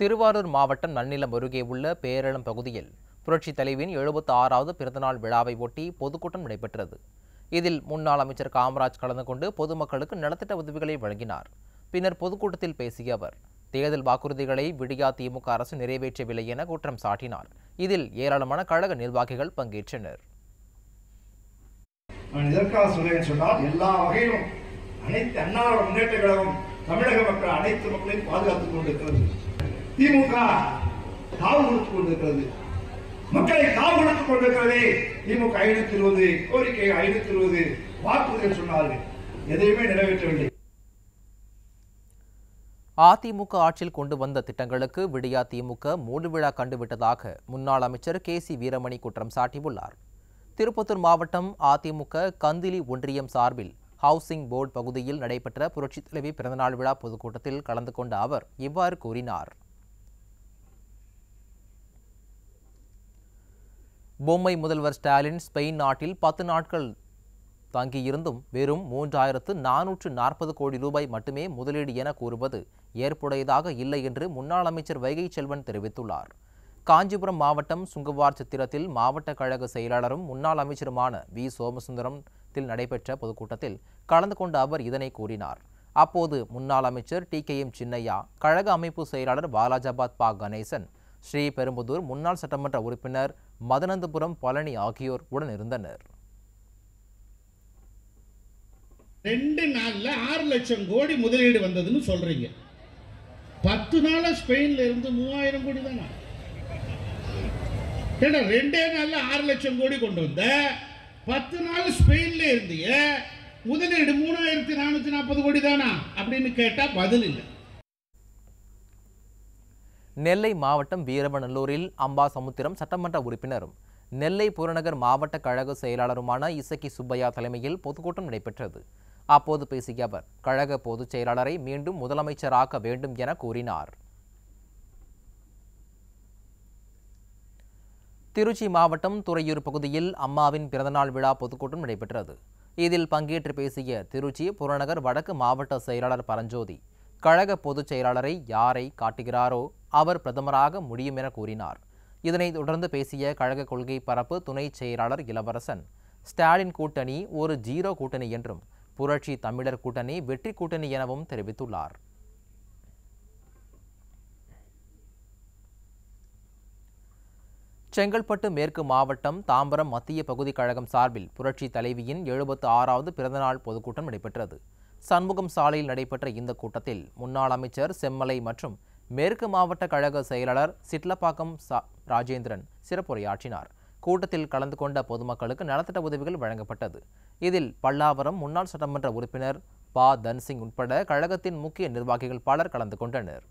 திருவாரூர் மாவட்டம் நன்னிலம் அருகே உள்ள பேரளம் பகுதியில் புரட்சித் தலைவின் எழுபத்தி ஆறாவது பிறந்தநாள் விழாவை ஒட்டி பொதுக்கூட்டம் நடைபெற்றது இதில் முன்னாள் அமைச்சர் காமராஜ் கலந்து கொண்டு பொதுமக்களுக்கு நலத்திட்ட உதவிகளை வழங்கினார் பின்னர் பொதுக்கூட்டத்தில் பேசிய அவர் தேர்தல் வாக்குறுதிகளை விடியா திமுக அரசு நிறைவேற்றவில்லை என குற்றம் சாட்டினார் இதில் ஏராளமான கழக நிர்வாகிகள் பங்கேற்றனர் அனைத்து அன்னார முன்னேற்ற கழகம் தமிழக மக்கள் அனைத்து மக்களையும் பாதுகாத்துக் கொண்டிருக்கிறது திமுக காவு கொடுத்துக் கொண்டிருக்கிறது மக்களை காவு கொடுத்துக் கொண்டிருக்கிறதே திமுக ஐநூத்தி இருபது கோரிக்கை ஐநூத்தி இருபது வாக்குறுதி சொன்னார்கள் எதையுமே நிறைவேற்றவில்லை அதிமுக ஆட்சியில் கொண்டு வந்த திட்டங்களுக்கு விடியா திமுக மூடு விழா கண்டுவிட்டதாக முன்னாள் அமைச்சர் கே சி வீரமணி குற்றம் சாட்டியுள்ளார் திருப்பத்தூர் மாவட்டம் அதிமுக கந்திலி ஒன்றியம் சார்பில் ஹவுசிங் போர்டு பகுதியில் நடைபெற்ற புரட்சித் தலைவி பிறந்தநாள் விழா பொதுக்கூட்டத்தில் கலந்து கொண்ட அவர் இவ்வாறு கூறினார் பொம்மை முதல்வர் ஸ்டாலின் ஸ்பெயின் நாட்டில் பத்து நாட்கள் தங்கியிருந்தும் வெறும் மூன்றாயிரத்து நானூற்று நாற்பது கோடி ரூபாய் மட்டுமே முதலீடு என கூறுவது ஏற்புடையதாக இல்லை என்று முன்னாள் அமைச்சர் வைகை செல்வன் தெரிவித்துள்ளார் காஞ்சிபுரம் மாவட்டம் சுங்குவார் சித்திரத்தில் மாவட்ட கழக செயலாளரும் முன்னாள் அமைச்சருமான வி சோமசுந்தரம் தில் நடைபெற்ற பொதுக்கூட்டத்தில் கலந்து கொண்ட அவர் இதனை கூறினார் அப்போது முன்னாள் அமைச்சர் டி கே எம் சின்னையா கழக அமைப்பு செயலாளர் பாலாஜாபாத் பா கணேசன் ஸ்ரீ பெரும்புதூர் முன்னாள் சட்டமன்ற உறுப்பினர் மதனந்தபுரம் பழனி ஆகியோர் உடன் இருந்தனர் ரெண்டு நாள்ல ஆறு லட்சம் கோடி முதலீடு வந்ததுன்னு சொல்றீங்க பத்து நாள் ஸ்பெயின்ல இருந்து மூவாயிரம் கோடி தானா ஏன்னா ரெண்டே நாள்ல ஆறு லட்சம் கோடி கொண்டு வந்த பத்து நாள் ஸ்பெயின்ல இருந்தே முதலீடு மூணாயிரத்தி நானூத்தி நாற்பது கோடி தானா அப்படின்னு கேட்டா பதில் இல்லை நெல்லை மாவட்டம் அம்பா சமுத்திரம் சட்டமன்ற உறுப்பினரும் நெல்லை புறநகர் மாவட்ட கழக செயலாளருமான இசக்கி சுப்பையா தலைமையில் பொதுக்கூட்டம் நடைபெற்றது அப்போது பேசிய அவர் கழக பொதுச் செயலாளரை மீண்டும் முதலமைச்சராக்க வேண்டும் என கூறினார் திருச்சி மாவட்டம் துறையூர் பகுதியில் அம்மாவின் பிறந்தநாள் விழா பொதுக்கூட்டம் நடைபெற்றது இதில் பங்கேற்று பேசிய திருச்சி புறநகர் வடக்கு மாவட்ட செயலாளர் பரஞ்சோதி கழக பொதுச் செயலாளரை யாரை காட்டுகிறாரோ அவர் பிரதமராக முடியும் என கூறினார் இதனைத் தொடர்ந்து பேசிய கழக கொள்கை பரப்பு துணை செயலாளர் இளவரசன் ஸ்டாலின் கூட்டணி ஒரு ஜீரோ கூட்டணி என்றும் புரட்சி தமிழர் கூட்டணி வெற்றி கூட்டணி எனவும் தெரிவித்துள்ளார் செங்கல்பட்டு மேற்கு மாவட்டம் தாம்பரம் மத்திய பகுதி கழகம் சார்பில் புரட்சி தலைவியின் எழுபத்து ஆறாவது பிறந்தநாள் பொதுக்கூட்டம் நடைபெற்றது சண்முகம் சாலையில் நடைபெற்ற இந்த கூட்டத்தில் முன்னாள் அமைச்சர் செம்மலை மற்றும் மேற்கு மாவட்ட கழக செயலாளர் சிட்லப்பாக்கம் சா ராஜேந்திரன் சிறப்புரையாற்றினார் கூட்டத்தில் கலந்து கொண்ட பொதுமக்களுக்கு நலத்திட்ட உதவிகள் வழங்கப்பட்டது இதில் பல்லாவரம் முன்னாள் சட்டமன்ற உறுப்பினர் பா தன்சிங் உட்பட கழகத்தின் முக்கிய நிர்வாகிகள் பலர் கலந்து கொண்டனர்